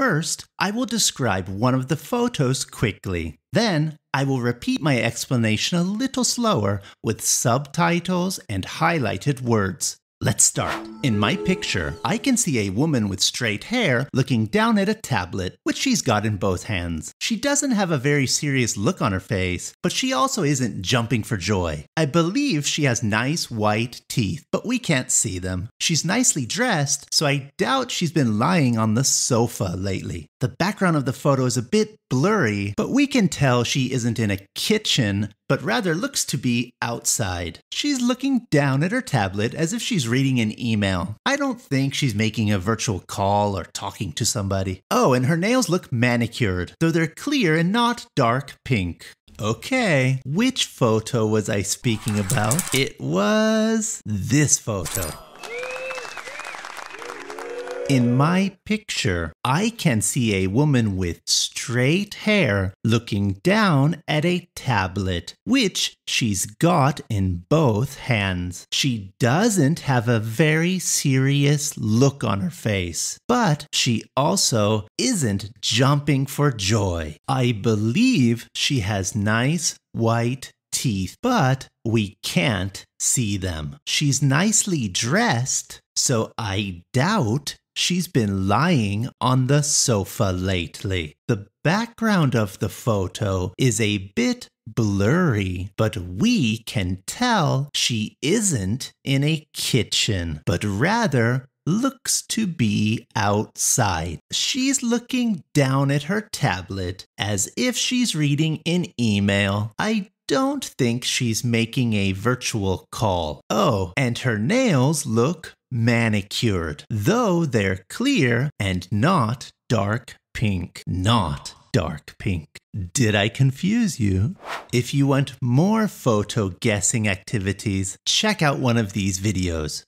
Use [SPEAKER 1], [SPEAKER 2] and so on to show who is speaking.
[SPEAKER 1] First, I will describe one of the photos quickly. Then, I will repeat my explanation a little slower with subtitles and highlighted words. Let's start. In my picture, I can see a woman with straight hair looking down at a tablet, which she's got in both hands. She doesn't have a very serious look on her face, but she also isn't jumping for joy. I believe she has nice white teeth, but we can't see them. She's nicely dressed, so I doubt she's been lying on the sofa lately. The background of the photo is a bit blurry, but we can tell she isn't in a kitchen but rather looks to be outside. She's looking down at her tablet as if she's reading an email. I don't think she's making a virtual call or talking to somebody. Oh, and her nails look manicured, though they're clear and not dark pink. Okay, which photo was I speaking about? It was this photo. In my picture, I can see a woman with straight hair, looking down at a tablet, which she's got in both hands. She doesn't have a very serious look on her face, but she also isn't jumping for joy. I believe she has nice white teeth, but we can't see them. She's nicely dressed, so I doubt She's been lying on the sofa lately. The background of the photo is a bit blurry, but we can tell she isn't in a kitchen, but rather looks to be outside. She's looking down at her tablet as if she's reading an email. I don't think she's making a virtual call. Oh, and her nails look manicured, though they're clear and not dark pink. Not dark pink. Did I confuse you? If you want more photo guessing activities, check out one of these videos.